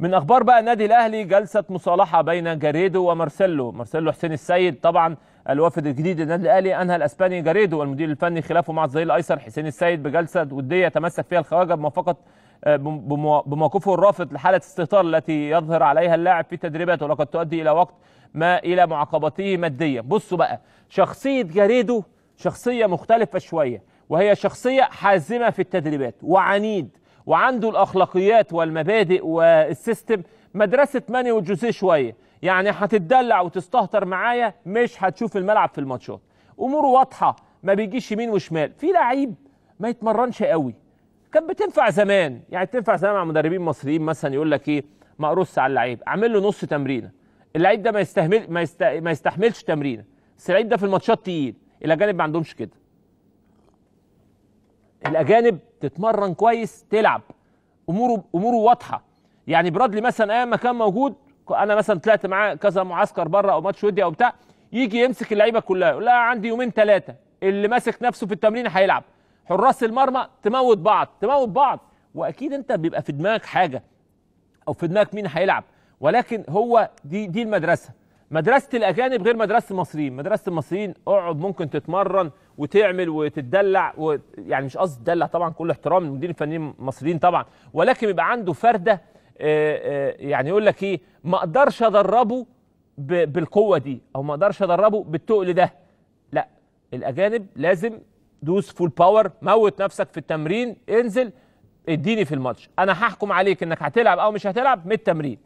من اخبار بقى النادي الاهلي جلسه مصالحه بين جاريدو ومارسيلو مارسيلو حسين السيد طبعا الوفد الجديد للنادي الاهلي انهى الاسباني جاريدو المدير الفني خلافه مع الظهير الايسر حسين السيد بجلسه وديه تمسك فيها الخواجه آه، بموافقه بموقفه الرافض لحاله استهتار التي يظهر عليها اللاعب في تدريباته ولقد تؤدي الى وقت ما الى معاقبته ماديا بصوا بقى شخصيه جاريدو شخصيه مختلفه شويه وهي شخصيه حازمه في التدريبات وعنيد وعنده الاخلاقيات والمبادئ والسيستم مدرسه ماني وجوزيه شويه يعني هتتدلع وتستهتر معايا مش هتشوف الملعب في الماتشات اموره واضحه ما بيجيش يمين وشمال في لعيب ما يتمرنش قوي كانت بتنفع زمان يعني تنفع زمان مع مدربين مصريين مثلا يقول لك ايه مقروص على اللعيب اعمل له نص تمرينه اللعيب ده ما يستحمل ما, يست... ما يستحملش تمرينه بس اللعيب ده في الماتشات تقيل الاجانب ما عندهمش كده الاجانب تتمرن كويس تلعب اموره اموره واضحه يعني برادلي مثلا ايام ما كان موجود انا مثلا طلعت معاه كذا معسكر بره او ماتش ودي او بتاع يجي يمسك اللعيبه كلها يقول لها عندي يومين ثلاثه اللي ماسك نفسه في التمرين هيلعب حراس المرمى تموت بعض تموت بعض واكيد انت بيبقى في دماغك حاجه او في دماغك مين هيلعب ولكن هو دي دي المدرسه مدرسه الاجانب غير مدرسه المصريين مدرسه المصريين اقعد ممكن تتمرن وتعمل وتتدلع و... يعني مش قصدي تدلع طبعا كل احترام للمديرين الفنيين المصريين طبعا ولكن يبقى عنده فرده آه، آه، يعني يقول لك ايه ما اقدرش ادربه ب... بالقوه دي او ما اقدرش ادربه بالتقل ده لا الاجانب لازم دوس فول باور موت نفسك في التمرين انزل اديني في الماتش انا هحكم عليك انك هتلعب او مش هتلعب من التمرين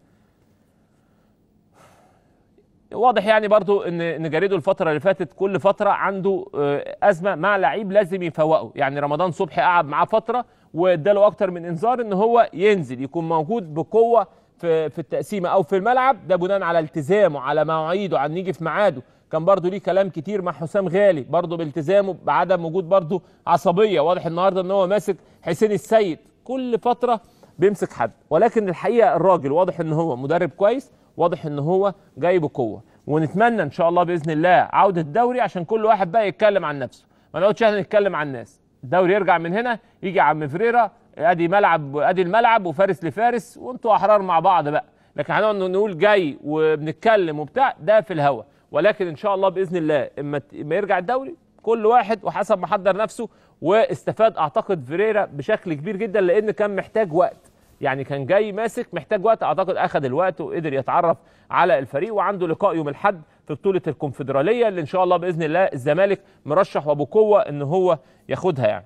واضح يعني برضو ان ان جاريدو الفتره اللي فاتت كل فتره عنده آه، ازمه مع لعيب لازم يفوقه يعني رمضان صبحي قعد معاه فتره واداله اكتر من انذار ان هو ينزل يكون موجود بقوه في في التقسيمه او في الملعب ده بناء على التزامه على مواعيده على نيجي في ميعاده كان برضو ليه كلام كتير مع حسام غالي برضو بالتزامه بعدم وجود برضو عصبيه واضح النهارده ان هو ماسك حسين السيد كل فتره بيمسك حد ولكن الحقيقه الراجل واضح ان هو مدرب كويس واضح ان هو جاي بقوه ونتمنى ان شاء الله باذن الله عوده الدوري عشان كل واحد بقى يتكلم عن نفسه ما نقعدش احنا نتكلم عن الناس الدوري يرجع من هنا يجي عم فريرا ادي ملعب ادي الملعب وفارس لفارس وانتوا احرار مع بعض بقى لكن هنقعد نقول جاي وبنتكلم وبتاع ده في الهوا ولكن ان شاء الله باذن الله اما يرجع الدوري كل واحد وحسب ما حضر نفسه واستفاد اعتقد فيريرا بشكل كبير جدا لان كان محتاج وقت يعني كان جاي ماسك محتاج وقت اعتقد اخذ الوقت وقدر يتعرف على الفريق وعنده لقاء يوم الاحد في بطوله الكونفدراليه اللي ان شاء الله باذن الله الزمالك مرشح وبقوه ان هو ياخدها يعني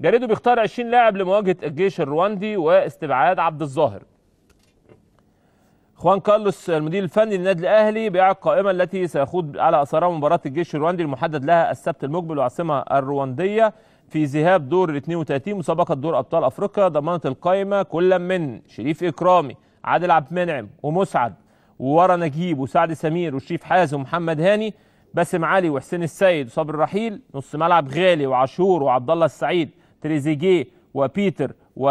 جاريدو بيختار 20 لاعب لمواجهه الجيش الرواندي واستبعاد عبد الظاهر خوان كارلوس المدير الفني للنادي الاهلي بيعد القائمه التي سيخوض على اثارها مباراه الجيش الرواندي المحدد لها السبت المقبل والعاصمه الروانديه في ذهاب دور ال 32 مسابقة دور أبطال أفريقيا ضمنت القائمة كل من شريف إكرامي عادل عبد المنعم ومسعد وورا نجيب وسعد سمير وشريف حازم ومحمد هاني باسم علي وحسين السيد وصبر الرحيل نص ملعب غالي وعاشور وعبد الله السعيد تريزيجيه وبيتر و...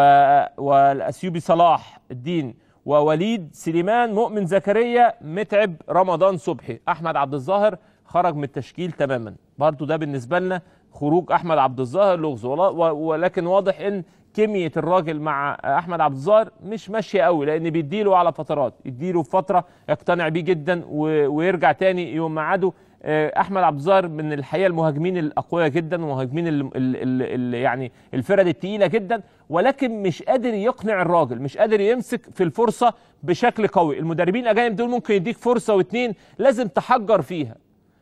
والاثيوبي صلاح الدين ووليد سليمان مؤمن زكريا متعب رمضان صبحي احمد عبد الظاهر خرج من التشكيل تماما برضو ده بالنسبه لنا خروج احمد عبد الظاهر لغز ولكن واضح ان كميه الراجل مع احمد عبد الظاهر مش ماشيه قوي لان بيديله على فترات يديله فتره يقتنع بيه جدا ويرجع تاني يوم ميعاده آه، احمد عبد الظاهر من الحقيقه المهاجمين الاقوياء جدا ومهاجمين ال يعني الفرد الثقيله جدا ولكن مش قادر يقنع الراجل مش قادر يمسك في الفرصه بشكل قوي المدربين الاجانب دول ممكن يديك فرصه واتنين لازم تحجر فيها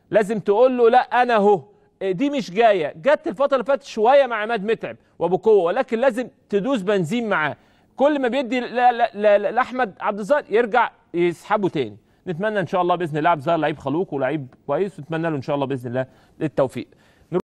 لازم تقول له لا انا اهو آه، دي مش جايه جت الفتره اللي فاتت شويه مع عماد متعب وبقوه ولكن لازم تدوس بنزين معاه كل ما بيدي لاحمد عبد الظاهر يرجع يسحبه تاني نتمنى ان شاء الله باذن الله عبد الظاهر لعيب خلوق ولعيب كويس ونتمنى له ان شاء الله باذن الله التوفيق